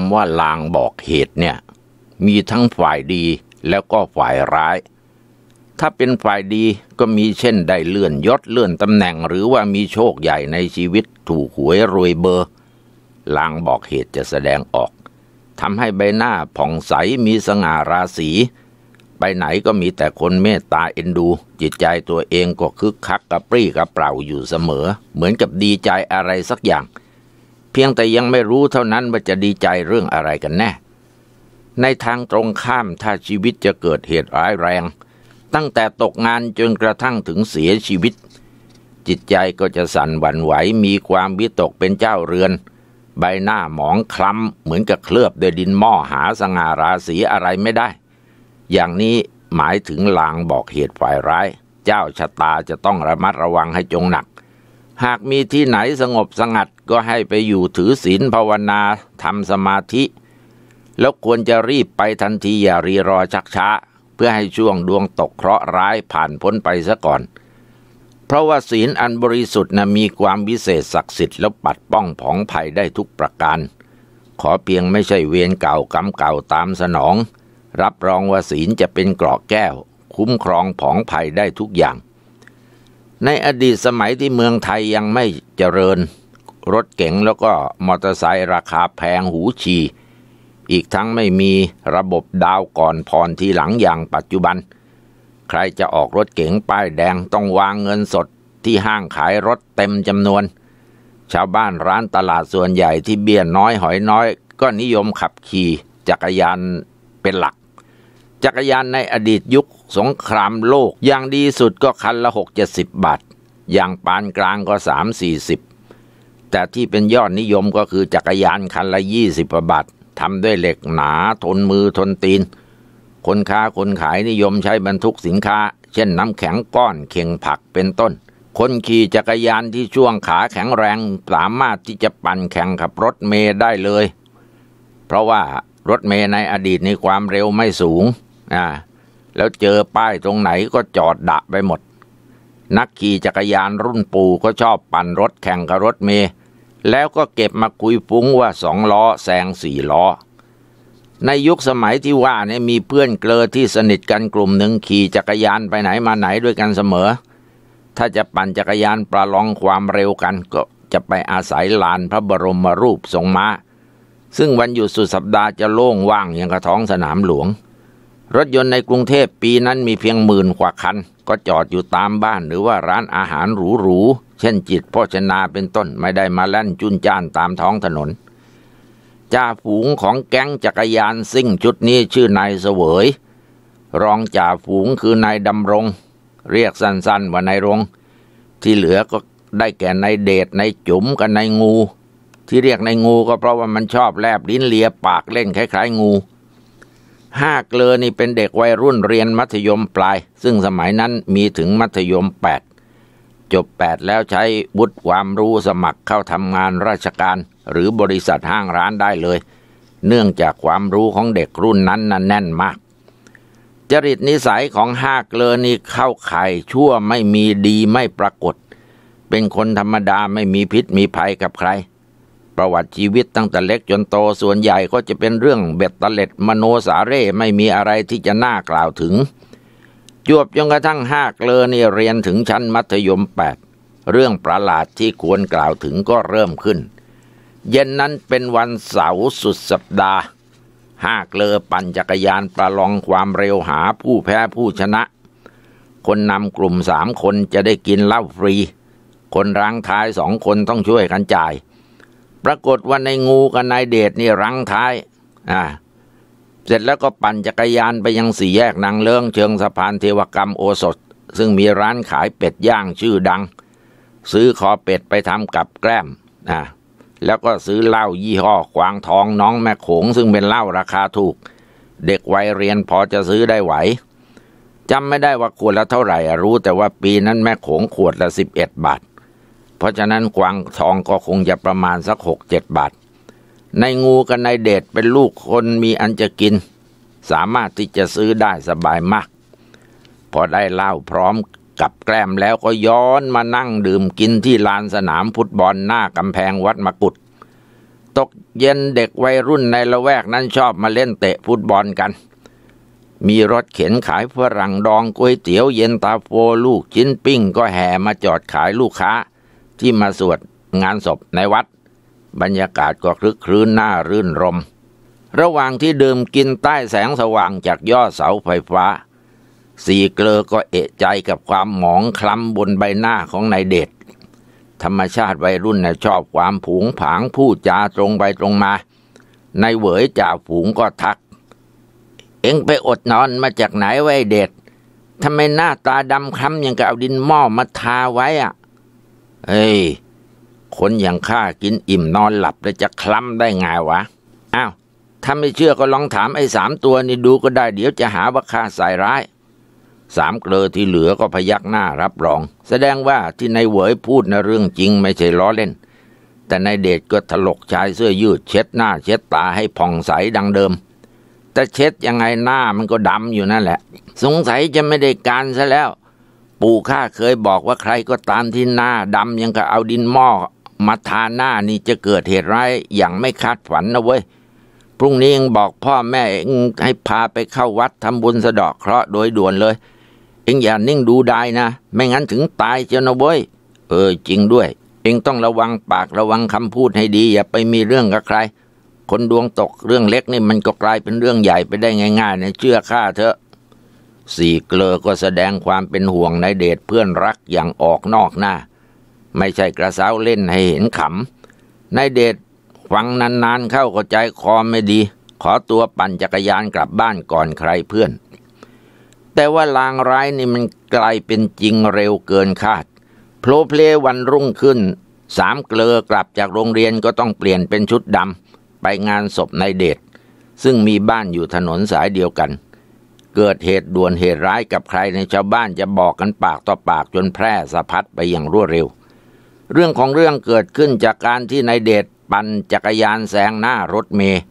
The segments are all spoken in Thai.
ำว่าลางบอกเหตุเนี่ยมีทั้งฝ่ายดีแล้วก็ฝ่ายร้าย ถ้าเป็นฝ่ายดีก็มีเช่นได้เลื่อนยศเลื่อนตำแหน่งหรือว่ามีโชคใหญ่ในชีวิตถูกหวยรวยเบอร์ลางบอกเหตุจะแสดงออกทำให้ใบหน้าผ่องใสมีสง่าราศีไปไหนก็มีแต่คนเมตตาเอ็นดู จิตใจตัวเองก็คึกคักกระปรี้กระเปร่าอยู่เสมอ เหมือนกับดีใจอะไรสักอย่างพียงแต่ยังไม่รู้เท่านั้นว่าจะดีใจเรื่องอะไรกันแน่ ในทางตรงข้ามถ้าชีวิตจะเกิดเหตุร้ายแรง ตั้งแต่ตกงานจนกระทั่งถึงเสียชีวิต จิตใจก็จะสั่นหวั่นไหวมีความวิตกเป็นเจ้าเรือน ใบหน้าหมองคล้ำเหมือนกับเคลือบด้วยดินหม้อหาสง่าราศีอะไรไม่ได้ อย่างนี้หมายถึงลางบอกเหตุฝ่ายร้าย เจ้าชะตาจะต้องระมัดระวังให้จงหนักหากมีที่ไหนสงบสงัดก็ให้ไปอยู่ถือศีลภาวนาทำสมาธิ แล้วควรจะรีบไปทันทีอย่ารีรอชักช้า เพื่อให้ช่วงดวงตกเคราะห์ร้ายผ่านพ้นไปซะก่อน เพราะว่าศีลอันบริสุทธิ์นะมีความวิเศษศักดิ์สิทธิ์และปัดป้องผองภัยได้ทุกประการ ขอเพียงไม่ใช่เวรเก่ากรรมเก่าตามสนอง รับรองว่าศีลจะเป็นเกราะแก้ว คุ้มครองผองภัยได้ทุกอย่างในอดีตสมัยที่เมืองไทยยังไม่เจริญ รถเก๋งแล้วก็มอเตอร์ไซค์ราคาแพงหูฉี่อีกทั้งไม่มีระบบดาวก่อนผ่อนทีหลังอย่างปัจจุบัน ใครจะออกรถเก๋งป้ายแดงต้องวางเงินสดที่ห้างขายรถเต็มจำนวน ชาวบ้านร้านตลาดส่วนใหญ่ที่เบี้ยน้อยหอยน้อยก็นิยมขับขี่ จักรยานเป็นหลัก จักรยานในอดีตยุคสงครามโลกอย่างดีสุดก็คันละหกเจ็ดสิบบาท อย่างปานกลางก็สามสี่สิบแต่ที่เป็นยอดนิยมก็คือจักรยานคันละยี่สิบบาททำด้วยเหล็กหนา ทนมือทนตีน คนค้าคนขายนิยมใช้บรรทุกสินค้า เช่นน้ำแข็งก้อน เข่งผักเป็นต้น คนขี่จักรยานที่ช่วงขาแข็งแรงสามารถที่จะปั่นแข่งกับรถเมย์ได้เลย เพราะว่ารถเมย์ในอดีตในความเร็วไม่สูงอ่าแล้วเจอป้ายตรงไหนก็จอดดะไปหมด นักขี่จักรยานรุ่นปู่ก็ชอบปั่นรถแข่งกับรถเมย์แล้วก็เก็บมาคุยฟุ้งว่าสองล้อแซงสี่ล้อ ในยุคสมัยที่ว่าเนี่ยมีเพื่อนเกลอที่สนิทกันกลุ่มหนึ่งขี่จักรยานไปไหนมาไหนด้วยกันเสมอ ถ้าจะปั่นจักรยานประลองความเร็วกันก็จะไปอาศัยลานพระบรมรูปทรงมา้าซึ่งวันหยุดสุดสัปดาห์จะโล่งว่างอย่างกระท้องสนามหลวงรถยนต์ในกรุงเทพปีนั้นมีเพียงหมื่นกว่าคัน ก็จอดอยู่ตามบ้านหรือว่าร้านอาหารหรูๆเช่นจิตโภชนาเป็นต้นไม่ได้มาแล่นจุนจ้านตามท้องถนนจ่าฝูงของแก๊งจักรยานซิ่งชุดนี้ชื่อนายเสวย รองจ่าฝูงคือนายดำรง เรียกสั้น ๆ ว่านายรง ที่เหลือก็ได้แก่นายเดชนายจุ๋มกับนายงู ที่เรียกนายงูก็เพราะว่ามันชอบแลบลิ้นเลียปากเล่นคล้ายๆ งูห้าเกลอนี่เป็นเด็กวัยรุ่นเรียนมัธยมปลาย ซึ่งสมัยนั้นมีถึงมัธยม 8 จบ 8 แล้วใช้วุฒิความรู้สมัครเข้าทำงานราชการหรือบริษัทห้างร้านได้เลย เนื่องจากความรู้ของเด็กรุ่นนั้นนั้นแน่นมาก จริตนิสัยของห้าเกลอนี่เข้าข่ายชั่วไม่มีดีไม่ปรากฏ เป็นคนธรรมดาไม่มีพิษมีภัยกับใครประวัติชีวิตตั้งแต่เล็กจนโตส่วนใหญ่ก็จะเป็นเรื่องเบ็ดตะเล็ดมโนสาเร่ไม่มีอะไรที่จะน่ากล่าวถึงจวบจนกระทั่งห้าเกลอนี่เรียนถึงชั้นมัธยมแปดเรื่องประหลาดที่ควรกล่าวถึงก็เริ่มขึ้น เย็นนั้นเป็นวันเสาร์สุดสัปดาห์ห้าเกลอปั่นจักรยานประลองความเร็วหาผู้แพ้ผู้ชนะ คนนำกลุ่มสามคนจะได้กินเหล้าฟรี คนรังท้ายสองคนต้องช่วยกันจ่ายปรากฏว่าในงูกับนายเดชนี่รังท้ายอ่าเสร็จแล้วก็ปั่นจักรยานไปยังสี่แยกนางเลิงเชิงสะพานเทวกรรมโอสถ ซึ่งมีร้านขายเป็ดย่างชื่อดัง ซื้อคอเป็ดไปทำกับแกล้มอ่าแล้วก็ซื้อเหล้ายี่ห้อ ขวางทองน้องแม่โขงซึ่งเป็นเหล้าราคาถูก เด็กวัยเรียนพอจะซื้อได้ไหวจำไม่ได้ว่าขวดละเท่าไหร่ รู้แต่ว่าปีนั้นแม่โขงขวดละสิบเอ็ดบาทเพราะฉะนั้นกวางทองก็คงจะประมาณสักหกเจ็ดบาท ในงูกับในเดชเป็นลูกคนมีอันจะกิน สามารถที่จะซื้อได้สบายมาก พอได้เหล้าพร้อมกับแกล้มแล้วก็ย้อนมานั่งดื่มกินที่ลานสนามฟุตบอลหน้ากำแพงวัดมกุฏ ตกเย็นเด็กวัยรุ่นในละแวกนั้นชอบมาเล่นเตะฟุตบอลกัน มีรถเข็นขายฝรั่งดองก๋วยเตี๋ยวเย็นตาโฟลูกชิ้นปิ้งก็แห่มาจอดขายลูกค้าที่มาสวดงานศพในวัด บรรยากาศก็คลึกคลื้นน่ารื่นรม ระหว่างที่ดื่มกินใต้แสงสว่างจากยอดเสาไฟฟ้า สี่เกลอก็เอะใจกับความหมองคล้ำบนใบหน้าของนายเดชธรรมชาติวัยรุ่นนยชอบความผงผางพูดจาตรงไปตรงมา ในเหวยจ่าฝูงก็ทัก เอ็งไปอดนอนมาจากไหนไว้เด็ดทำไมหน้าตาดำคล้ำอย่างกับเอาดินหม้อมาทาไว้อะเฮ้ยคนอย่างข้ากินอิ่มนอนหลับแล้วจะคล้ำได้ไงวะ อ้าว ถ้าไม่เชื่อก็ลองถามไอ้สามตัวนี่ดูก็ได้เดี๋ยวจะหาว่าข้าใส่ร้าย สามเกลอที่เหลือก็พยักหน้ารับรอง แสดงว่าที่นายเหวยพูดในะเรื่องจริงไม่ใช่ล้อเล่น แต่นายเดชก็ถลกชายเสื้อยืด เช็ดหน้า เช็ดตาให้ผ่องใสดังเดิม แต่เช็ดยังไงหน้ามันก็ดำอยู่นั่นแหละ สงสัยจะไม่ได้การซะแล้วปู่ข้าเคยบอกว่าใครก็ตามที่หน้าดำยังกับเอาดินหม้อมาทาหน้านี่จะเกิดเหตุร้ายอย่างไม่คาดฝันนะเว้ย พรุ่งนี้เองบอกพ่อแม่เองให้พาไปเข้าวัดทำบุญสะดอกเคราะห์โดยด่วนเลย เองอย่านิ่งดูได้นะ ไม่งั้นถึงตายเจ้านะเว้ย เออจริงด้วยเองต้องระวังปากระวังคำพูดให้ดีอย่าไปมีเรื่องกับใคร คนดวงตกเรื่องเล็กนี่มันก็กลายเป็นเรื่องใหญ่ไปได้ง่ายๆนะเชื่อข้าเถอะสี่เกลอก็แสดงความเป็นห่วงในเดชเพื่อนรักอย่างออกนอกหน้า ไม่ใช่กระเซ้าเล่นให้เห็นขำนายเดชฟังนานๆ เข้าก็ใจคอไม่ดี ขอตัวปั่นจักรยานกลับบ้านก่อนใครเพื่อน แต่ว่าลางร้ายนี่มันกลายเป็นจริงเร็วเกินคาดโผล่เพลวันรุ่งขึ้นสามเกลอกลับจากโรงเรียนก็ต้องเปลี่ยนเป็นชุดดำไปงานศพนายเดชซึ่งมีบ้านอยู่ถนนสายเดียวกันเกิดเหตุด่วนเหตุร้ายกับใครในชาวบ้านจะบอกกันปากต่อปากจนแพร่สะพัดไปอย่างรวดเร็ว เรื่องของเรื่องเกิดขึ้นจากการที่นายเดชปั่นจักรยานแซงหน้ารถเมย์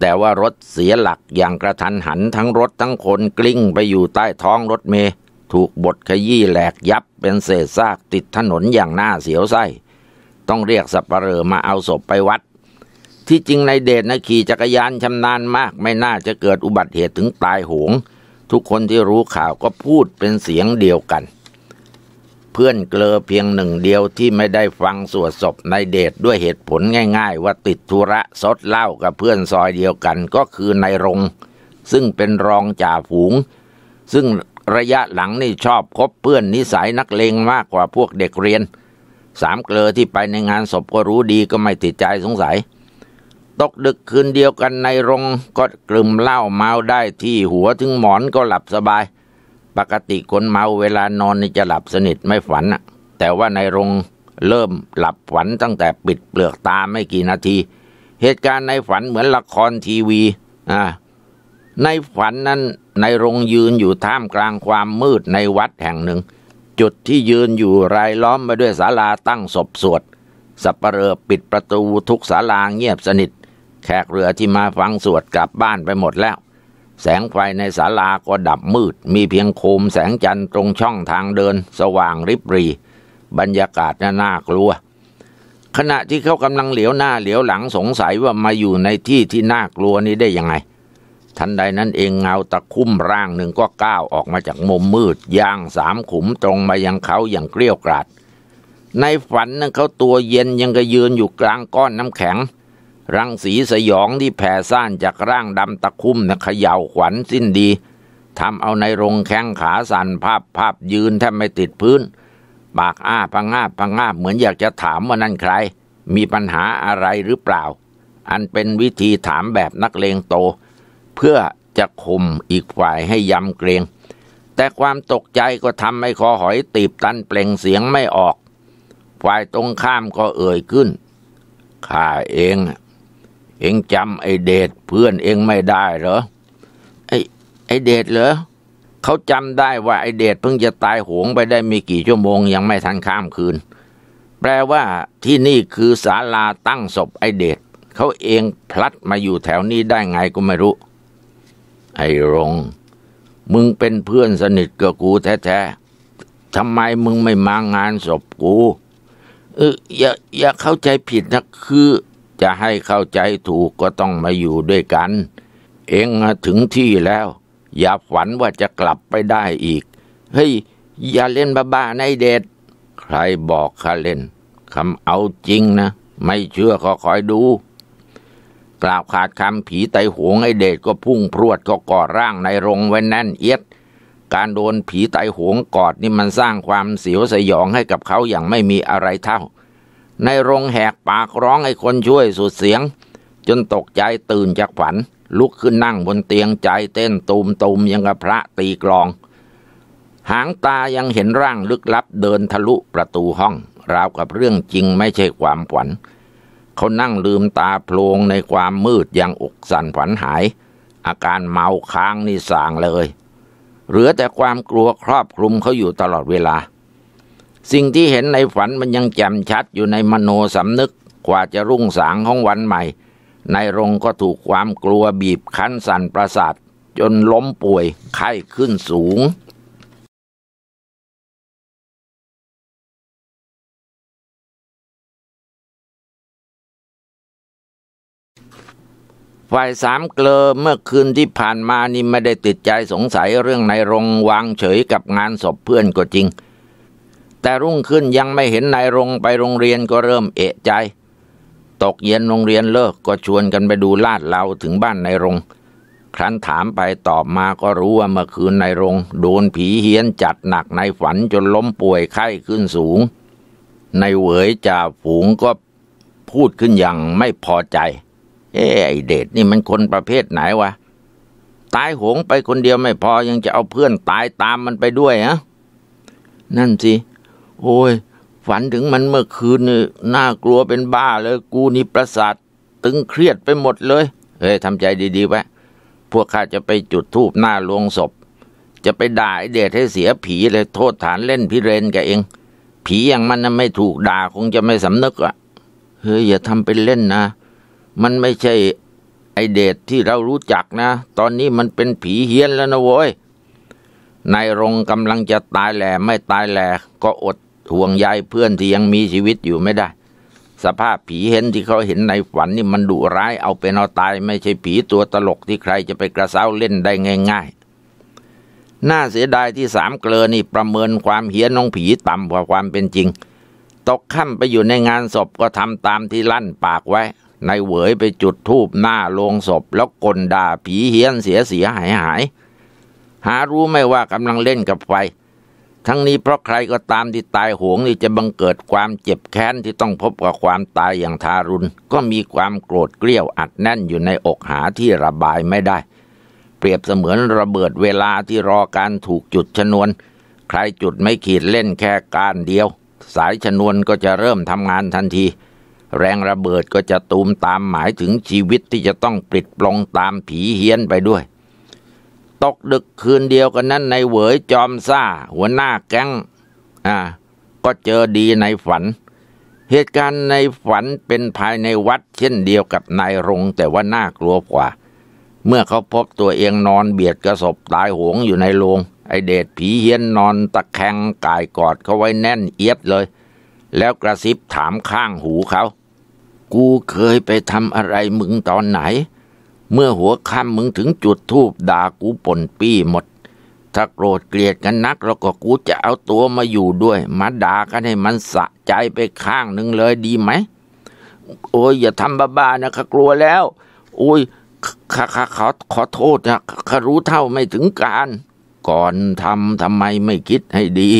แต่ว่ารถเสียหลักอย่างกระทันหันทั้งรถทั้งคนกลิ้งไปอยู่ใต้ท้องรถเมย์ถูกบดขยี้แหลกยับเป็นเศษซากติดถนนอย่างหน้าเสียวไส้ต้องเรียกสับปเปลอมาเอาศพไปวัดที่จริงในเดชนะขี่จักรยานชำนาญมากไม่น่าจะเกิดอุบัติเหตุถึงตายหงทุกคนที่รู้ข่าวก็พูดเป็นเสียงเดียวกัน เพื่อนเกลอเพียงหนึ่งเดียวที่ไม่ได้ฟังสวดศพในเดชด้วยเหตุผลง่าย ๆ ว่าติดธุระซดเหล้ากับเพื่อนซอยเดียวกันก็คือในรง ซึ่งเป็นรองจ่าฝูง ซึ่งระยะหลังนี่ชอบคบเพื่อนนิสัยนักเลงมากกว่าพวกเด็กเรียนสามเกลอที่ไปในงานศพก็รู้ดีก็ไม่ติดใจสงสัยตกดึกคืนเดียวกันในโรงก็กลุ่มเหล้าเมาได้ที่หัวถึงหมอนก็หลับสบาย ปกติคนเมาเวลานอนนี่จะหลับสนิทไม่ฝันแต่ว่าในโรงเริ่มหลับฝันตั้งแต่ปิดเปลือกตาไม่กี่นาที เหตุการณ์ในฝันเหมือนละครทีวีในฝันนั้นในโรงยืนอยู่ท่ามกลางความมืดในวัดแห่งหนึ่ง จุดที่ยืนอยู่รายล้อมไปด้วยศาลาตั้งศพสวดสับปเปลือปิดประตูทุกศาลาเงียบสนิทแขกเรือที่มาฟังสวดกลับบ้านไปหมดแล้ว แสงไฟในศาลาก็ดับมืด มีเพียงโคมแสงจันทร์ตรงช่องทางเดินสว่างริบรี บรรยากาศน่ากลัว ขณะที่เขากำลังเหลียวหน้าเหลียวหลังสงสัยว่ามาอยู่ในที่ที่น่ากลัวนี้ได้ยังไง ทันใดนั้นเองเงาตะคุ่มร่างหนึ่งก็ก้าวออกมาจากมุมมืดย่างสามขุมตรงมายังเขาอย่างเกลี้ยกลาด ในฝันนั้นเขาตัวเย็นยังกระยืนอยู่กลางก้อนน้ำแข็งรังสีสยองที่แผ่ซ่านจากร่างดำตะคุ่มนะเขย่าขวัญสิ้นดีทำเอาในรงแข้งขาสั่นภาพภาพยืนแทบไม่ติดพื้นปากอ้าพังงาพังงาเหมือนอยากจะถามว่านั่นใคร มีปัญหาอะไรหรือเปล่า อันเป็นวิธีถามแบบนักเลงโต เพื่อจะข่มอีกฝ่ายให้ยำเกรง แต่ความตกใจก็ทำให้คอหอยตีบตันเปล่งเสียงไม่ออกฝ่ายตรงข้ามก็เอ่ยขึ้นข้าเองเองจำไอเดทเพื่อนเองไม่ได้เหรอ ไอไอเดทเหรอเขาจำได้ว่า ไอเดทเพิ่งจะตายหงไปได้ไม่กี่ชั่วโมงยังไม่ทันข้ามคืน แปลว่า ที่นี่คือศาลาตั้งศพไอเดทเขาเองพลัดมาอยู่แถวนี้ได้ไงก็ไม่รู้ ไอรง มึงเป็นเพื่อนสนิทกับกูแท้ๆทำไมมึงไม่มางานศพกู เอออย่าอย่าเข้าใจผิดนะคือจะให้เข้าใจถูกก็ต้องมาอยู่ด้วยกัน เองถึงที่แล้ว อย่าฝันว่าจะกลับไปได้อีก เฮ้ย อย่าเล่นบ้าๆในเด็ดใครบอกข้าเล่น คำเอาจริงนะ ไม่เชื่อขอคอยดู กล่าวขาดคำผีไตหงไอเดชก็พุ่งพรวดก็กอดร่างในรงไว้แน่นเอียด การโดนผีไตหงกอดนี่มันสร้างความเสียวสยองให้กับเขาอย่างไม่มีอะไรเท่าในรงแหกปากร้องไอ้คนช่วยสุดเสียง จนตกใจตื่นจากฝัน ลุกขึ้นนั่งบนเตียงใจเต้นตูมตูมยังกับพระตีกลอง หางตายังเห็นร่างลึกลับเดินทะลุประตูห้อง ราวกับเรื่องจริงไม่ใช่ความฝันเขานั่งลืมตาโพลงในความมืดยังอกสั่นฝันหาย อาการเมาค้างนี่สางเลย เหลือแต่ความกลัวครอบคลุมเขาอยู่ตลอดเวลาสิ่งที่เห็นในฝันมันยังแจ่มชัดอยู่ในมโนสำนึกกว่าจะรุ่งสางของวันใหม่ ในรงก็ถูกความกลัวบีบคั้นสั่นประสาทจนล้มป่วย ไข้ขึ้นสูง ฝ่ายสามเกลอเมื่อคืนที่ผ่านมานี่ไม่ได้ติดใจสงสัยเรื่องในรงวางเฉยกับงานศพเพื่อนก็จริงแต่รุ่งขึ้นยังไม่เห็นนายรงไปโรงเรียนก็เริ่ม เอะใจ ตกเย็นโรงเรียนเลิกก็ชวนกันไปดูลาดเราถึงบ้านนายรง ครั้นถามไปตอบมาก็รู้ว่าเมื่อคืนนายรง โดนผีเฮียนจัดหนักในฝันจนล้มป่วยไข้ขึ้นสูงนายเหวยจ่าฝูงก็พูดขึ้นอย่างไม่พอใจ เอ้ไอเดชนี่มันคนประเภทไหนวะตายหงไปคนเดียวไม่พอยังจะเอาเพื่อนตายตามมันไปด้วยฮะนั่นสิโอ้ยฝันถึงมันเมื่อคืนนี่น่ากลัวเป็นบ้าเลยกูนี่ประสาทตึงเครียดไปหมดเลยเฮ้ยทำใจดีๆ ไว้พวกข้าจะไปจุดธูปหน้าลวงศพ จะไปด่าไอเดชให้เสียผีเลยโทษฐานเล่นพิเรนกับเอง ผีอย่างมันน่ะไม่ถูกด่าคงจะไม่สำนึกอ่ะ เฮ้ย อย่าทำเป็นเล่นนะ มันไม่ใช่ไอเดชที่เรารู้จักนะ ตอนนี้มันเป็นผีเฮี้ยนแล้วนะโว้ยนายรงกำลังจะตายแหล่ไม่ตายแหล่ก็อดทวงยายเพื่อนที่ยังมีชีวิตอยู่ไม่ได้ สภาพผีเห็นที่เขาเห็นในฝันนี่มันดุร้ายเอาเป็นเอาตายไม่ใช่ผีตัวตลกที่ใครจะไปกระเซ้าเล่นได้ง่ายๆน่าเสียดายที่สามเกลอนี่ประเมินความเฮี้ยนของผีต่ำกว่าความเป็นจริง ตกค่ำไปอยู่ในงานศพก็ทำตามที่ลั่นปากไว้ ในเหวยไปจุดทูบหน้าโลงศพแล้วกลด่าผีเฮี้ยนเสียเสียหายหายหารู้ไม่ว่ากำลังเล่นกับไฟทั้งนี้เพราะใครก็ตามที่ตาย่วงนี่จะบังเกิดความเจ็บแค้นที่ต้องพบกับความตายอย่างทารุณ ก็มีความโกรธเกลี้ยวอัดแน่นอยู่ในอกหาที่ระบายไม่ได้ เปรียบเสมือนระเบิดเวลาที่รอการถูกจุดชนวน ใครจุดไม่ขีดเล่นแค่การเดียว สายชนวนก็จะเริ่มทำงานทันที แรงระเบิดก็จะตูมตามหมายถึงชีวิตที่จะต้องปลิดปลงตามผีเฮี้ยนไปด้วยตกดึกคืนเดียวกันนั้นในเหวยจอมซ่าหัวหน้าแก๊งอ่าก็เจอดีในฝัน เหตุการณ์ในฝันเป็นภายในวัดเช่นเดียวกับนายรง แต่ว่าน่ากลัวกว่า เมื่อเขาพบตัวเองนอนเบียดกระสบตายหงอยู่ในโรงไอเดชผีเฮียนนอนตะแคงกายกอดเขาไว้แน่นเอียดเลย แล้วกระซิบถามข้างหูเขา กูเคยไปทำอะไรมึงตอนไหนเมื่อหัวค่ำมึงถึงจุดทูบด่ากูป่นปี้หมด ถ้าโกรธเกลียดกันนักแล้วก็กูจะเอาตัวมาอยู่ด้วย มาด่ากันให้มันสะใจไปข้างหนึ่งเลยดีไหมโอ้ยอย่าทำบ้าๆนะข้ากลัวแล้วโอ้ยข้าข้าขอขอโทษนะข้ารู้เท่าไม่ถึงการ ก่อนทำทำไมไม่คิดให้ดี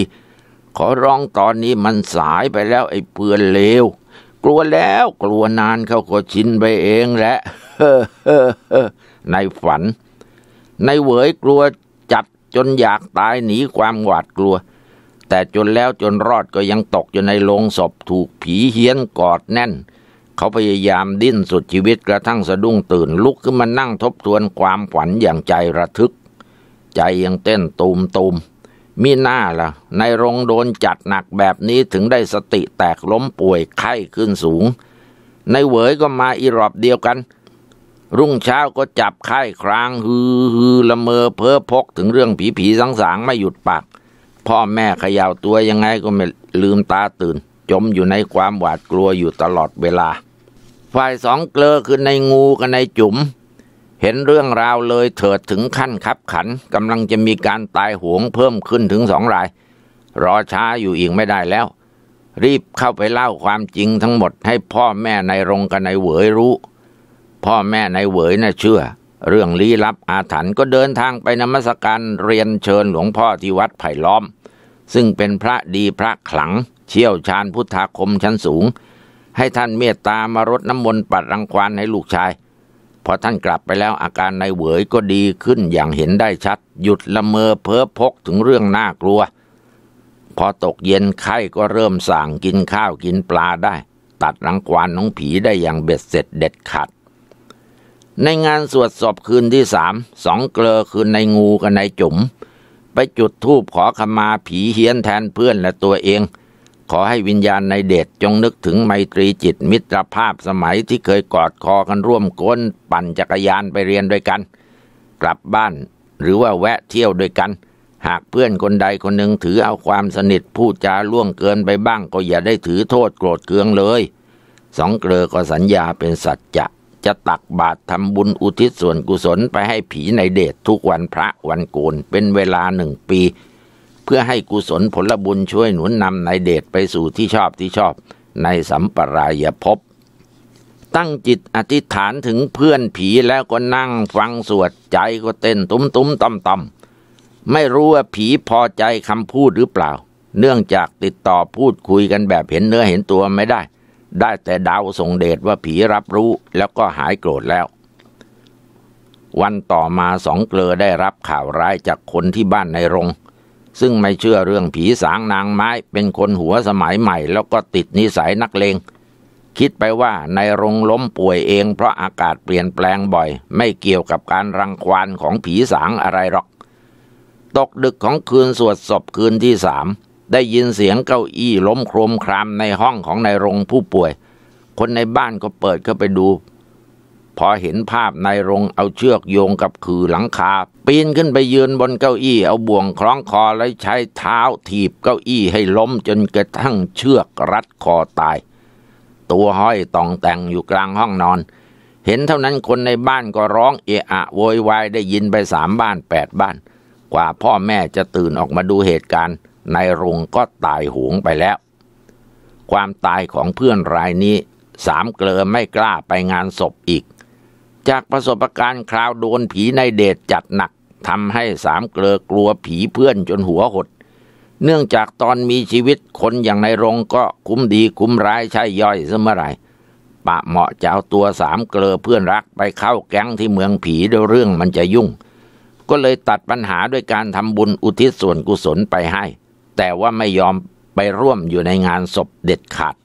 ขอร้องตอนนี้มันสายไปแล้ว ไอ้เพื่อนเลว กลัวแล้วกลัวนานเขาก็ชินไปเองแหละในฝัน ในเหวยกลัวจัดจนอยากตายหนีความหวาดกลัว แต่จนแล้วจนรอดก็ยังตกอยู่ในโลงศพถูกผีเฮี้ยนกอดแน่น เขาพยายามดิ้นสุดชีวิตกระทั่งสะดุ้งตื่นลุกขึ้นมานั่งทบทวนความฝันอย่างใจระทึก ใจยังเต้นตูมตูมมีหน้าละ่ะ ในโรงโดนจัดหนักแบบนี้ถึงได้สติแตกล้มป่วยไข้ขึ้นสูง ในเหวยก็มาอีรอบเดียวกันรุ่งเช้าก็จับไข้ครางฮือฮือละเมอเพ้อพกถึงเรื่องผีผีสังสางไม่หยุดปาก พ่อแม่ขย่าวตัวยังไงก็ไม่ลืมตาตื่น จมอยู่ในความหวาดกลัวอยู่ตลอดเวลา ฝ่ายสองเกลอคือในงูกับในจุ๋มเห็นเรื่องราวเลยเถิดถึงขั้นขับขัน กำลังจะมีการตายหวงเพิ่มขึ้นถึงสองราย รอช้าอยู่อีกไม่ได้แล้ว รีบเข้าไปเล่าความจริงทั้งหมด ให้พ่อแม่ในรงกับในเหวยรู้พ่อแม่ในเหวยน่ะเชื่อเรื่องลี้ลับอาถรรพ์ก็เดินทางไปนมัสการเรียนเชิญหลวงพ่อที่วัดไผ่ล้อม ซึ่งเป็นพระดีพระขลังเชี่ยวชาญพุทธาคมชั้นสูง ให้ท่านเมตตามารดน้ำมนต์ปัดรังควานให้ลูกชายพอท่านกลับไปแล้วอาการในเหวยก็ดีขึ้นอย่างเห็นได้ชัด หยุดละเมอเพ้อพกถึงเรื่องน่ากลัว พอตกเย็นไข้ก็เริ่มสั่งกินข้าวกินปลาได้ ตัดรังควานน้องผีได้อย่างเบ็ดเสร็จเด็ดขาดในงานสวดศพคืนที่สามสองเกลอคืนในงูกับในจุ๋มไปจุดธูปขอขมาผีเฮียนแทนเพื่อนและตัวเอง ขอให้วิญญาณในเดชจงนึกถึงไมตรีจิตมิตรภาพสมัยที่เคยกอดคอกันร่วมก้นปั่นจักรยานไปเรียนด้วยกัน กลับบ้านหรือว่าแวะเที่ยวด้วยกัน หากเพื่อนคนใดคนหนึ่งถือเอาความสนิทพูดจาล่วงเกินไปบ้างก็อย่าได้ถือโทษโกรธเคืองเลย สองเกลอก็สัญญาเป็นสัจจะจะตักบาตรทำบุญอุทิศส่วนกุศลไปให้ผีในเดชทุกวันพระวันโกนเป็นเวลาหนึ่งปี เพื่อให้กุศลผลบุญช่วยหนุนนำในเดชไปสู่ที่ชอบที่ชอบในสัมปรายภพตั้งจิตอธิษฐานถึงเพื่อนผีแล้วก็นั่งฟังสวดใจก็เต้นตุ้มตุ้มต่อมต่อมไม่รู้ว่าผีพอใจคำพูดหรือเปล่า เนื่องจากติดต่อพูดคุยกันแบบเห็นเนื้อเห็นตัวไม่ได้ได้แต่ดาวส่งเดชว่าผีรับรู้แล้วก็หายโกรธแล้ว วันต่อมาสองเกลอได้รับข่าวร้ายจากคนที่บ้านในรง ซึ่งไม่เชื่อเรื่องผีสางนางไม้ เป็นคนหัวสมัยใหม่แล้วก็ติดนิสัยนักเลง คิดไปว่าในรงล้มป่วยเองเพราะอากาศเปลี่ยนแปลงบ่อย ไม่เกี่ยวกับการรังควานของผีสางอะไรหรอก ตกดึกของคืนสวดศพคืนที่สามได้ยินเสียงเก้าอี้ล้มโครมครามในห้องของนายรงผู้ป่วย คนในบ้านก็เปิดเข้าไปดู พอเห็นภาพนายรงเอาเชือกโยงกับคือหลังคา ปีนขึ้นไปยืนบนเก้าอี้เอาบ่วงคล้องคอและใช้เท้าถีบเก้าอี้ให้ล้มจนกระทั่งเชือกรัดคอตาย ตัวห้อยตองแต่งอยู่กลางห้องนอน เห็นเท่านั้นคนในบ้านก็ร้องเอะอะโวยวายได้ยินไปสามบ้านแปดบ้านกว่าพ่อแม่จะตื่นออกมาดูเหตุการณ์นายรงก็ตายหงไปแล้ว ความตายของเพื่อนรายนี้สามเกลอไม่กล้าไปงานศพอีก จากประสบการณ์คราวโดนผีในเดชจัดหนักทำให้สามเกลอกลัวผีเพื่อนจนหัวหด เนื่องจากตอนมีชีวิตคนอย่างในรงก็คุ้มดีคุ้มร้ายใช่ย่อยเสมอไรปะเหมาะจะเ้าตัวสามเกลอเพื่อนรักไปเข้าแก๊งที่เมืองผีด้วยเรื่องมันจะยุ่ง ก็เลยตัดปัญหาด้วยการทำบุญอุทิศส่วนกุศลไปให้แต่ว่าไม่ยอมไปร่วมอยู่ในงานศพเด็ดขาด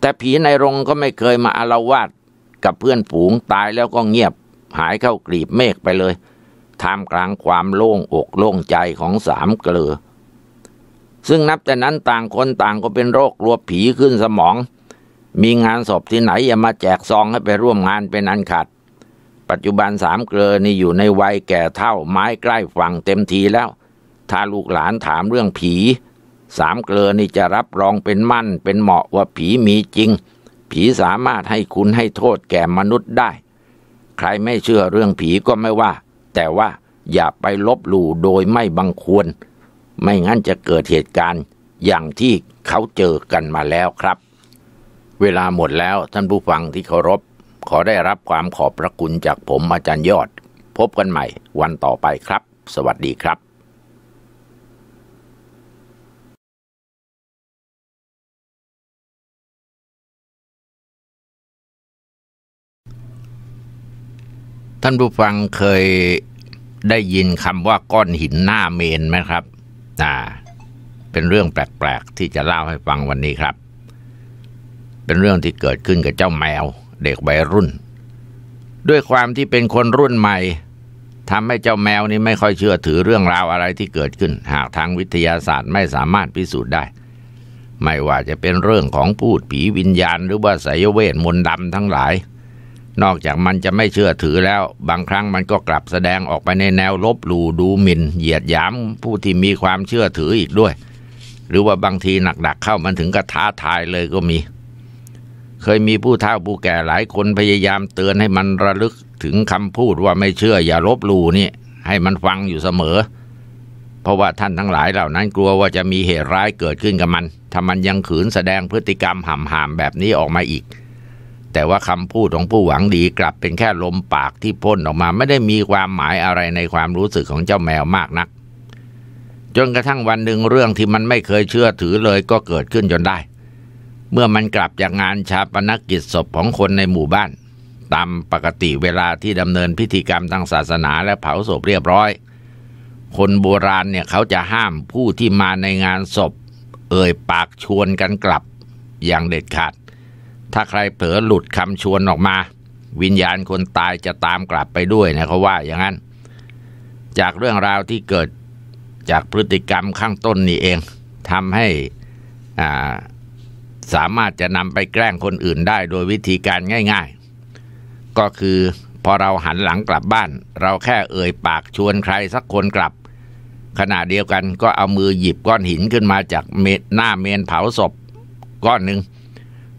แต่ผีในโรงก็ไม่เคยมาอารวาสกับเพื่อนฝูงตายแล้วก็เงียบ หายเข้ากลีบเมฆไปเลยท่ามกลางความโล่งอกโล่งใจของสามเกลือ ซึ่งนับแต่นั้นต่างคนต่างก็เป็นโรครวัวผีขึ้นสมอง มีงานศพที่ไหนอย่ามาแจกซองให้ไปร่วมงานเป็นอันขาดปัจจุบันสามเกลือนี่อยู่ในวัยแก่เท่าไม้ใกล้ฝั่งเต็มทีแล้วถ้าลูกหลานถามเรื่องผี สามเกลอนี่จะรับรองเป็นมั่น เป็นเหมาะว่าผีมีจริง ผีสามารถให้คุณให้โทษแก่มนุษย์ได้ ใครไม่เชื่อเรื่องผีก็ไม่ว่า แต่ว่าอย่าไปลบหลู่โดยไม่บังควร ไม่งั้นจะเกิดเหตุการณ์อย่างที่เขาเจอกันมาแล้วครับ เวลาหมดแล้วท่านผู้ฟังที่เคารพ ขอได้รับความขอบพระคุณจากผมอาจารย์ยอด พบกันใหม่ วันต่อไปครับ สวัสดีครับท่านผู้ฟังเคยได้ยินคำว่าก้อนหินหน้าเมนไหมครับ อ่า เป็นเรื่องแปลกๆที่จะเล่าให้ฟังวันนี้ครับ เป็นเรื่องที่เกิดขึ้นกับเจ้าแมวเด็กวัยรุ่น ด้วยความที่เป็นคนรุ่นใหม่ทำให้เจ้าแมวนี้ไม่ค่อยเชื่อถือเรื่องราวอะไรที่เกิดขึ้น หากทางวิทยาศาสตร์ไม่สามารถพิสูจน์ได้ ไม่ว่าจะเป็นเรื่องของพูดผีวิญญาณ หรือว่าสายเวทมนต์ดำทั้งหลายนอกจากมันจะไม่เชื่อถือแล้ว บางครั้งมันก็กลับแสดงออกไปในแนวลบลู่ดูหมิน่น เหยียดหยามผู้ที่มีความเชื่อถืออีกด้วย หรือว่าบางทีหนักๆเข้ามันถึงกระท้าทายเลยก็มี เคยมีผู้เฒ่าผู้แก่หลายคนพยายามเตือนให้มันระลึกถึงคำพูดว่าไม่เชื่ออย่าลบลู่นี่ให้มันฟังอยู่เสมอ เพราะว่าท่านทั้งหลายเหล่านั้นกลัวว่าจะมีเหตุร้ายเกิดขึ้นกับมันถ้ามันยังขืนแสดงพฤติกรรมห่ำำแบบนี้ออกมาอีกแต่ว่าคำพูดของผู้หวังดีกลับเป็นแค่ลมปากที่พ่นออกมาไม่ได้มีความหมายอะไรในความรู้สึกของเจ้าแมวมากนัก จนกระทั่งวันหนึ่งเรื่องที่มันไม่เคยเชื่อถือเลยก็เกิดขึ้นจนได้ เมื่อมันกลับจากงานชาปนกกิจศพของคนในหมู่บ้าน ตามปกติเวลาที่ดำเนินพิธีกรรมทางศาสนาและเผาศพเรียบร้อย คนโบราณเนี่ยเขาจะห้ามผู้ที่มาในงานศพ เอ่ย ปากชวนกันกลับ อย่างเด็ดขาดถ้าใครเผลอหลุดคำชวนออกมา วิญญาณคนตายจะตามกลับไปด้วยนะเขาว่าอย่างนั้น จากเรื่องราวที่เกิดจากพฤติกรรมข้างต้นนี่เองทำให้สามารถจะนำไปแกล้งคนอื่นได้ โดยวิธีการง่ายๆ ก็คือพอเราหันหลังกลับบ้าน เราแค่เอ่ยปากชวนใครสักคนกลับ ขณะเดียวกันก็เอามือหยิบก้อนหินขึ้นมาจากเมหน้าเมนเผาศพก้อนหนึ่ง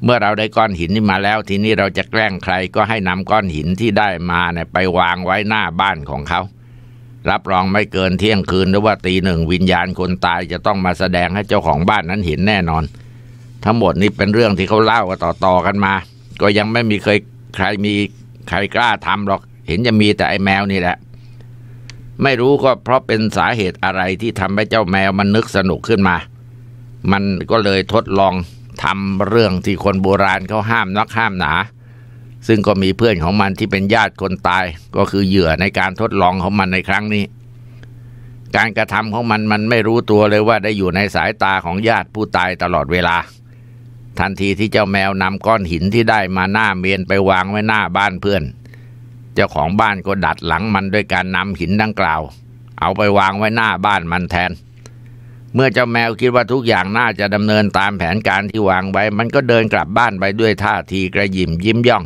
เมื่อเราได้ก้อนหินนี้มาแล้ว ทีนี้เราจะแกล้งใครก็ให้นำก้อนหินที่ได้มาเนี่ยไปวางไว้หน้าบ้านของเขารับรองไม่เกินเที่ยงคืนหรือว่าตีหนึ่งวิญญาณคนตายจะต้องมาแสดงให้เจ้าของบ้านนั้นเห็นแน่นอน ทั้งหมดนี้เป็นเรื่องที่เขาเล่ากันต่อๆกันมา ก็ยังไม่มีเคยใครมีใครกล้าทำหรอก เห็นจะมีแต่ไอ้แมวนี่แหละ ไม่รู้ก็เพราะเป็นสาเหตุอะไรที่ทำให้เจ้าแมวมันนึกสนุกขึ้นมา มันก็เลยทดลองทำเรื่องที่คนโบราณเขาห้ามนักห้ามหนา ซึ่งก็มีเพื่อนของมันที่เป็นญาติคนตายก็คือเหยื่อในการทดลองของมันในครั้งนี้ การกระทำของมันมันไม่รู้ตัวเลยว่าได้อยู่ในสายตาของญาติผู้ตายตลอดเวลา ทันทีที่เจ้าแมวนำก้อนหินที่ได้มาหน้าเมนไปวางไว้หน้าบ้านเพื่อน เจ้าของบ้านก็ดัดหลังมันด้วยการนำหินดังกล่าว เอาไปวางไว้หน้าบ้านมันแทนเมื่อเจ้าแมวคิดว่าทุกอย่างน่าจะดำเนินตามแผนการที่วางไว้ มันก็เดินกลับบ้านไปด้วยท่าทีกระยิมยิ้มย่อง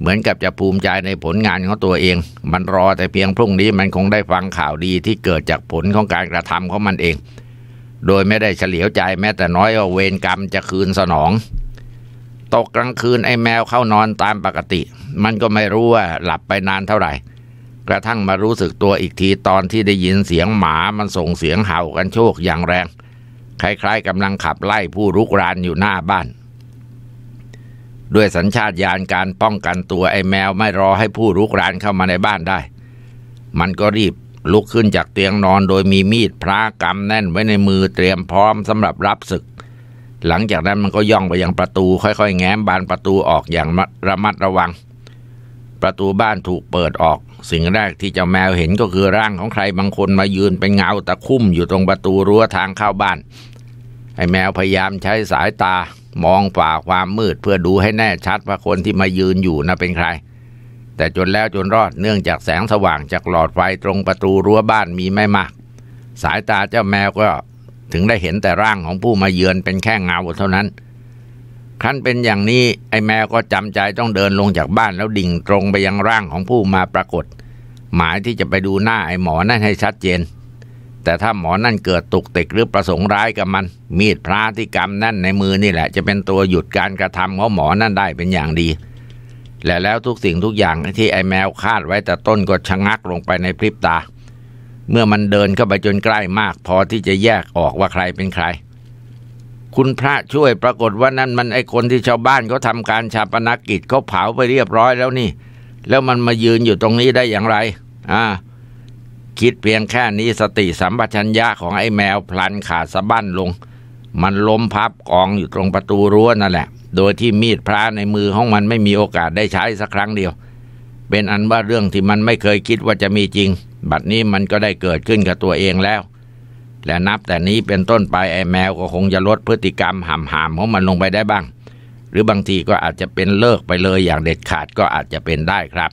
เหมือนกับจะภูมิใจในผลงานของตัวเอง มันรอแต่เพียงพรุ่งนี้มันคงได้ฟังข่าวดีที่เกิดจากผลของการกระทำของมันเอง โดยไม่ได้เฉลียวใจแม้แต่น้อยว่าเวรกรรมจะคืนสนอง ตกกลางคืนไอ้แมวเข้านอนตามปกติ มันก็ไม่รู้ว่าหลับไปนานเท่าไหร่กระทั่งมารู้สึกตัวอีกทีตอนที่ได้ยินเสียงหมามันส่งเสียงเห่ากันโชคอย่างแรง คล้ายๆกำลังขับไล่ผู้รุกรานอยู่หน้าบ้าน ด้วยสัญชาตญาณการป้องกันตัวไอ้แมวไม่รอให้ผู้รุกรานเข้ามาในบ้านได้ มันก็รีบลุกขึ้นจากเตียงนอนโดยมีมีดพระกำแน่นไว้ในมือเตรียมพร้อมสำหรับรับศึก หลังจากนั้นมันก็ย่องไปยังประตูค่อย ๆ แง้มบานประตูออกอย่างระมัดระวัง ประตูบ้านถูกเปิดออกสิ่งแรกที่เจ้าแมวเห็นก็คือร่างของใครบางคนมายืนเป็นเงาตะคุ่มอยู่ตรงประตูรั้วทางเข้าบ้าน ไอ้แมวพยายามใช้สายตามองฝ่าความมืดเพื่อดูให้แน่ชัดว่าคนที่มายืนอยู่น่ะเป็นใคร แต่จนแล้วจนรอดเนื่องจากแสงสว่างจากหลอดไฟตรงประตูรั้วบ้านมีไม่มาก สายตาเจ้าแมวก็ถึงได้เห็นแต่ร่างของผู้มาเยือนเป็นแค่เงาเท่านั้นครั้นเป็นอย่างนี้ไอ้แมวก็จำใจต้องเดินลงจากบ้านแล้วดิ่งตรงไปยังร่างของผู้มาปรากฏ หมายที่จะไปดูหน้าไอ้หมอนั่นให้ชัดเจน แต่ถ้าหมอนั่นเกิดตุกติกหรือประสงค์ร้ายกับมัน มีดพระที่กำนั่นในมือนี่แหละ จะเป็นตัวหยุดการกระทำของหมอนั่นได้เป็นอย่างดี และแล้วทุกสิ่งทุกอย่างที่ไอ้แมวคาดไว้แต่ต้นก็ชะงักลงไปในพริบตา เมื่อมันเดินเข้าไปจนใกล้มากพอที่จะแยกออกว่าใครเป็นใครคุณพระช่วยปรากฏว่านั่นมันไอคนที่ชาวบ้านเขาทาการชาปนกิจเขาเผาไปเรียบร้อยแล้วนี่ แล้วมันมายืนอยู่ตรงนี้ได้อย่างไรอ่าคิดเพียงแค่นี้สติสัมปชัญญะของไอแมวพลันขาดสะบั้นลง มันล้มพับกองอยู่ตรงประตูรั้วนั่นแหละ โดยที่มีดพระในมือของมันไม่มีโอกาสได้ใช้สักครั้งเดียว เป็นอันว่าเรื่องที่มันไม่เคยคิดว่าจะมีจริงบัดนี้มันก็ได้เกิดขึ้นกับตัวเองแล้วและนับแต่นี้เป็นต้นไปไอ้แมวก็คงจะลดพฤติกรรมหำหามของมันลงไปได้บ้าง หรือบางทีก็อาจจะเป็นเลิกไปเลยอย่างเด็ดขาดก็อาจจะเป็นได้ครับ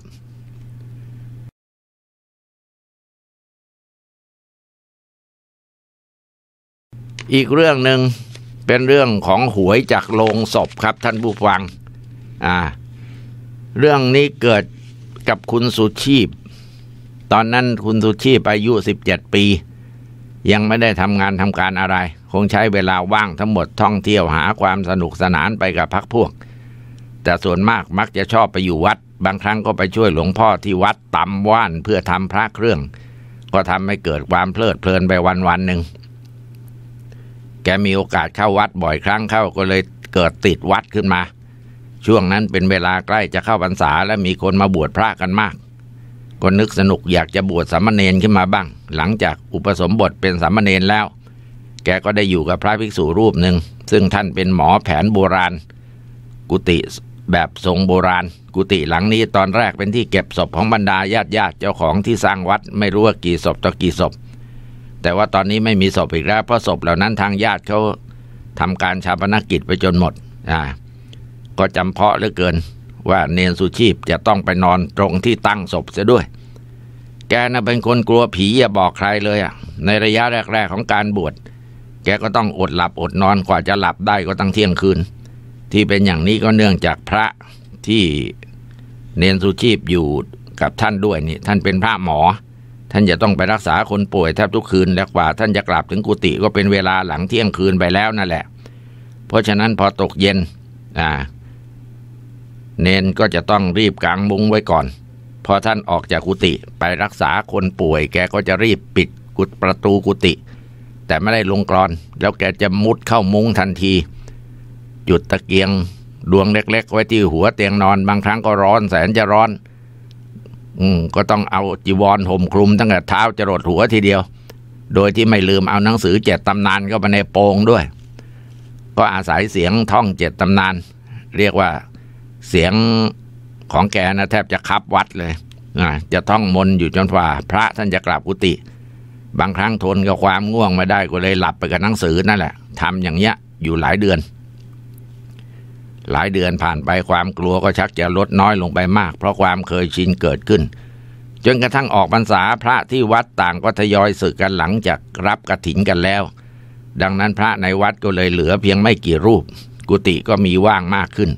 อีกเรื่องหนึ่งเป็นเรื่องของหวยจากโรงศพครับท่านผู้ฟัง อ่า เรื่องนี้เกิดกับคุณสุชีพ ตอนนั้นคุณสุชีพอายุ17 ปียังไม่ได้ทำงานทำการอะไร คงใช้เวลาว่างทั้งหมดท่องเที่ยวหาความสนุกสนานไปกับพักพวก แต่ส่วนมากมักจะชอบไปอยู่วัด บางครั้งก็ไปช่วยหลวงพ่อที่วัดตำว่านเพื่อทำพระเครื่อง ก็ทำให้เกิดความเพลิด เพลินไปวันวันหนึ่งแกมีโอกาสเข้าวัดบ่อยครั้งเข้าก็เลยเกิดติดวัดขึ้นมา ช่วงนั้นเป็นเวลาใกล้จะเข้าพรรษาและมีคนมาบวชพระกันมากก็นึกสนุกอยากจะบวชสามเณรขึ้นมาบ้าง หลังจากอุปสมบทเป็นสามเณรแล้ว แกก็ได้อยู่กับพระภิกษุรูปหนึ่งซึ่งท่านเป็นหมอแผนโบราณ กุฏิแบบทรงโบราณ กุฏิหลังนี้ตอนแรกเป็นที่เก็บศพของบรรดาญาติญาติเจ้าของที่สร้างวัด ไม่รู้ว่ากี่ศพต่อกี่ศพแต่ว่าตอนนี้ไม่มีศพอีกแล้วเพราะศพเหล่านั้นทางญาติเขาทำการชาปนกิจไปจนหมดอ่าก็จำเพาะเหลือเกินว่าเนนสุชีพจะต้องไปนอนตรงที่ตั้งศพเสียด้วย แกน่ะเป็นคนกลัวผีอย่าบอกใครเลยอ่ะ ในระยะแรก ๆ ของการบวช แกก็ต้องอดหลับอดนอนกว่าจะหลับได้ก็ตั้งเที่ยงคืน ที่เป็นอย่างนี้ก็เนื่องจากพระที่เนนสุชีพอยู่กับท่านด้วยนี่ท่านเป็นพระหมอ ท่านจะต้องไปรักษาคนป่วยแทบทุกคืนแล้วกว่า ท่านจะกลับถึงกุฏิก็เป็นเวลาหลังเที่ยงคืนไปแล้วนั่นแหละ เพราะฉะนั้นพอตกเย็นอ่าเนนก็จะต้องรีบกางมุ้งไว้ก่อนพอท่านออกจากกุฏิไปรักษาคนป่วย แกก็จะรีบปิดกุฏประตูกุฏิแต่ไม่ได้ลงกรอน แล้วแกจะมุดเข้ามุ้งทันที จุดตะเกียงดวงเล็ก ๆ ไว้ที่หัวเตียงนอน บางครั้งก็ร้อน แสนจะร้อนอืมก็ต้องเอาจีวรห่มคลุมตั้งแต่เท้าจรดหัวทีเดียว โดยที่ไม่ลืมเอาหนังสือเจ็ดตำนานเข้าไปในโปงด้วย ก็อาศัยเสียงท่องเจ็ดตำนาน เรียกว่าเสียงของแกนะแทบจะคับวัดเลยนะจะท่องมนอยู่จนฝว่า พระท่านจะกราบกุฏิบางครั้งทนกับความง่วงไม่ได้ก็เลยหลับไปกับหนังสือนั่นแหละทำอย่างเงี้ยอยู่หลายเดือน หลายเดือนผ่านไปความกลัวก็ชักจะลดน้อยลงไปมาก เพราะความเคยชินเกิดขึ้น จนกระทั่งออกพรรษาพระที่วัดต่างก็ทยอยสึกกันหลังจากรับกระถินกันแล้ว ดังนั้นพระในวัดก็เลยเหลือเพียงไม่กี่รูป กุฏิก็มีว่างมากขึ้น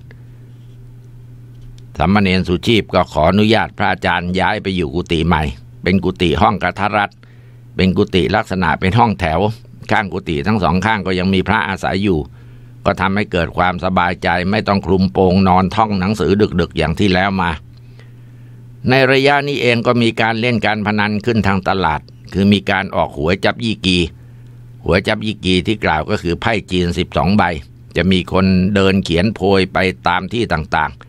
สามเณรสุชีพก็ขออนุญาตพระอาจารย์ย้ายไปอยู่กุฏิใหม่ เป็นกุฏิห้องกระทรัดเป็นกุฏิลักษณะเป็นห้องแถว ข้างกุฏิทั้งสองข้างก็ยังมีพระอาศัยอยู่ ก็ทำให้เกิดความสบายใจ ไม่ต้องคลุมโปงนอนท่องหนังสือดึกๆอย่างที่แล้วมา ในระยะนี้ เองก็มีการเล่นการพนันขึ้นทางตลาด คือมีการออกหวยจับยี่กี หวยจับยี่กีที่กล่าวก็คือไพ่จีน12ใบ จะมีคนเดินเขียนโพยไปตามที่ต่างๆ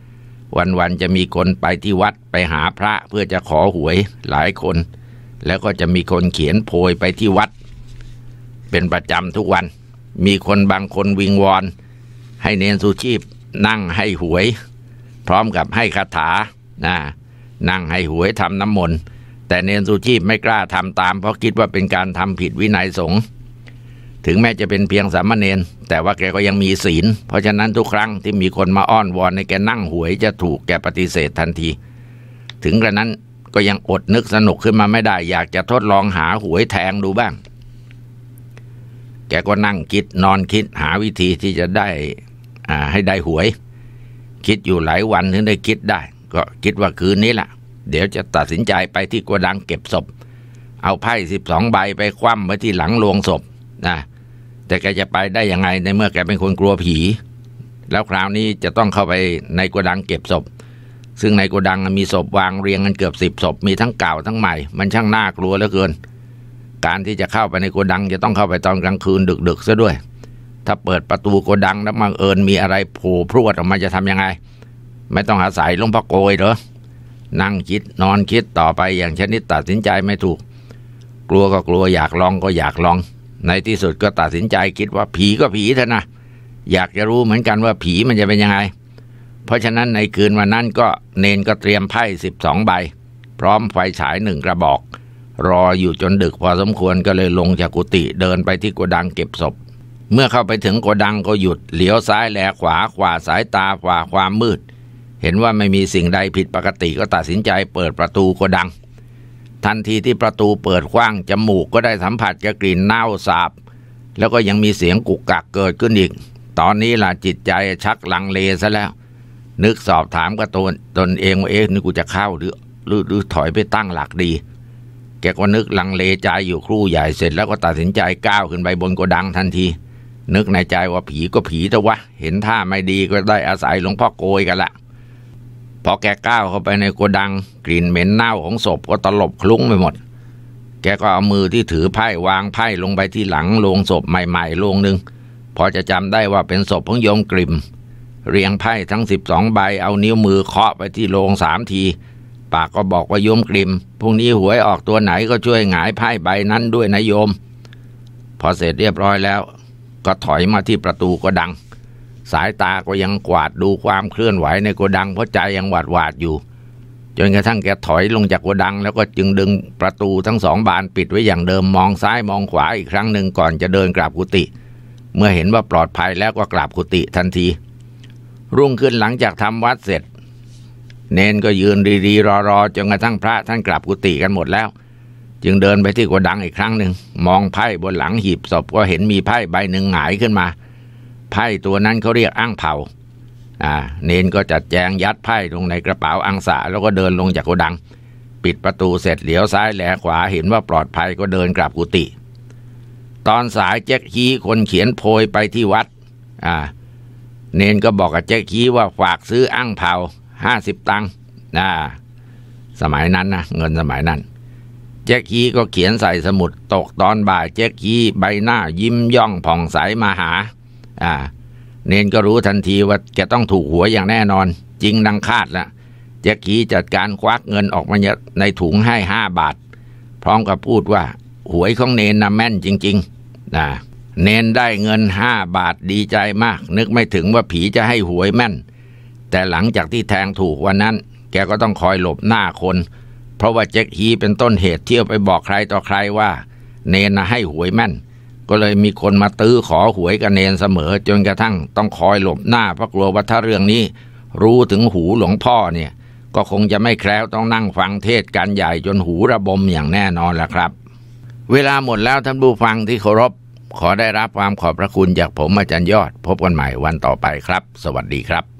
วันๆ จะมีคนไปที่วัดไปหาพระเพื่อจะขอหวยหลายคน แล้วก็จะมีคนเขียนโพยไปที่วัด เป็นประจำทุกวัน มีคนบางคนวิงวอนให้เนนสุชีพนั่งให้หวย พร้อมกับให้คาถานะนั่งให้หวยทำน้ำมนต์แต่เนนสุชีพไม่กล้าทำตาม เพราะคิดว่าเป็นการทำผิดวินัยสงฆ์ถึงแม้จะเป็นเพียงสามเณรแต่ว่าแกก็ยังมีศีล เพราะฉะนั้นทุกครั้งที่มีคนมาอ้อนวอนให้แกนั่งหวยจะถูกแกปฏิเสธทันที ถึงกระนั้นก็ยังอดนึกสนุกขึ้นมาไม่ได้ อยากจะทดลองหาหวยแทงดูบ้าง แกก็นั่งคิดนอนคิดหาวิธีที่จะได้ให้ได้หวย คิดอยู่หลายวันถึงได้คิดได้ ก็คิดว่าคืนนี้แหละเดี๋ยวจะตัดสินใจไปที่กวดังเก็บศพเอาไพ่สิบสองใบไปคว่ำไว้ที่หลังโลงศพนะแต่แกจะไปได้ยังไงในเมื่อแกเป็นคนกลัวผีแล้วคราวนี้จะต้องเข้าไปในโกดังเก็บศพ ซึ่งในโกดังมีศพวางเรียงกันเกือบสิบศพมีทั้งเก่าทั้งใหม่มันช่างน่ากลัวเหลือเกิน การที่จะเข้าไปในโกดังจะต้องเข้าไปตอนกลางคืนดึกๆซะด้วย ถ้าเปิดประตูโกดังแล้วมังเอิญมีอะไรโผล่พรวดออกมาจะทํำยังไง ไม่ต้องอาศัยลงพระโกยเหรอนั่งคิดนอนคิดต่อไปอย่างชนิดตัดสินใจไม่ถูก กลัวก็กลัวอยากลองก็อยากลองในที่สุดก็ตัดสินใจคิดว่าผีก็ผีเถอะนะอยากจะรู้เหมือนกันว่าผีมันจะเป็นยังไง เพราะฉะนั้นในคืนวันนั้นก็เนนก็เตรียมไพ่สิบสองใบ พร้อมไฟฉายหนึ่งกระบอก รออยู่จนดึกพอสมควรก็เลยลงจากกุฏิเดินไปที่โกดังเก็บศพเมื่อเข้าไปถึงโกดังก็หยุด เหลียวซ้ายแลขวาขวาสายตาขวาความมืด เห็นว่าไม่มีสิ่งใดผิดปกติก็ตัดสินใจเปิดประตูโกดังทันทีที่ประตูเปิดกว้างจมูกก็ได้สัมผัสกับกลิ่นเน่าสาบ แล้วก็ยังมีเสียงกุกกักเกิดขึ้นอีก ตอนนี้ล่ะจิตใจชักลังเลซะแล้ว นึกสอบถามกับตนตนเองว่าเอ๊ะนี่กูจะเข้าหรือหรือถอยไปตั้งหลักดี แกก็นึกลังเลใจอยู่ครู่ใหญ่เสร็จแล้วก็ตัดสินใจก้าวขึ้นไปบนระดังทันที นึกในใจว่าผีก็ผีแต่วะเห็นท่าไม่ดีก็ได้อาศัยหลวงพ่อโกยกันละพอแกก้าวเข้าไปในโกดัง กลิ่นเหม็นเน่าของศพก็ตลบคลุ้งไปหมด แกก็เอามือที่ถือไพ่วางไพ่ลงไปที่หลังโลงศพใหม่ๆโลงหนึ่งพอจะจำได้ว่าเป็นศพของโยมกลิ่มเรียงไพ่ทั้งสิบสองใบเอานิ้วมือเคาะไปที่โลงสามทีปากก็บอกว่าโยมกลิ่มพรุ่งนี้หวยออกตัวไหนก็ช่วยหงายไพ่ใบนั้นด้วยนะโยม พอเสร็จเรียบร้อยแล้ว ก็ถอยมาที่ประตูก็ดังสายตาก็ยังกวาดดูความเคลื่อนไหวในโกดังเพราะใจยังหวาดหวาดอยู่ จนกระทั่งแกถอยลงจากโกดังแล้วก็จึงดึงประตูทั้งสองบานปิดไว้อย่างเดิมมองซ้ายมองขวาอีกครั้งหนึ่งก่อนจะเดินกลับกุฏิเมื่อเห็นว่าปลอดภัยแล้วก็กลับกุฏิทันที รุ่งขึ้นหลังจากทำวัดเสร็จ เนนก็ยืนรีๆ รอๆจนกระทั่งพระท่านกลับกุฏิกันหมดแล้ว จึงเดินไปที่โกดังอีกครั้งหนึ่งมองไพ่บนหลังหีบศพก็เห็นมีไพ่ใบหนึ่งหงายขึ้นมาไพ่ตัวนั้นเขาเรียกอ้างเผา อ่า เนนก็จัดแจงยัดไพ่ลงในกระเป๋าอังสะแล้วก็เดินลงจากโกดัง ปิดประตูเสร็จเหลียวซ้ายแหลขวาเห็นว่าปลอดภัยก็เดินกลับกุฏิตอนสายเจ๊คฮีคนเขียนโพยไปที่วัด อ่า เนนก็บอกกับเจ๊คฮีว่าฝากซื้ออ้างเผาห้าสิบตังค์ นะ สมัยนั้นนะเงินสมัยนั้นเจ๊คฮีก็เขียนใส่สมุด ตกตอนบ่ายเจ๊คฮีใบหน้ายิ้มย่องผ่องใสมาหาอ่าเนนก็รู้ทันทีว่าแกต้องถูกหัวอย่างแน่นอนจริงดังคาดละเจ๊กี้จัดการควักเงินออกมาในถุงให้ห้าบาท พร้อมกับพูดว่าหวยของเนนนะแม่นจริงๆนะเนนได้เงินห้าบาทดีใจมาก นึกไม่ถึงว่าผีจะให้หวยแม่น แต่หลังจากที่แทงถูกวันนั้น แกก็ต้องคอยหลบหน้าคน เพราะว่าเจ๊คฮีเป็นต้นเหตุเที่ยวไปบอกใครต่อใครว่า เนนนะให้หวยแม่นก็เลยมีคนมาตื้อขอหวยกันเนนเสมอจนกระทั่งต้องคอยหลบหน้าเพราะกลัวว่าถ้าเรื่องนี้ รู้ถึงหูหลวงพ่อเนี่ยก็คงจะไม่แคล้วต้องนั่งฟังเทศการใหญ่จนหูระบมอย่างแน่นอนละครับ เวลาหมดแล้วท่านผู้ฟังที่เคารพ ขอได้รับความขอบพระคุณจากผมอาจารย์ยอดพบกันใหม่วันต่อไปครับสวัสดีครับ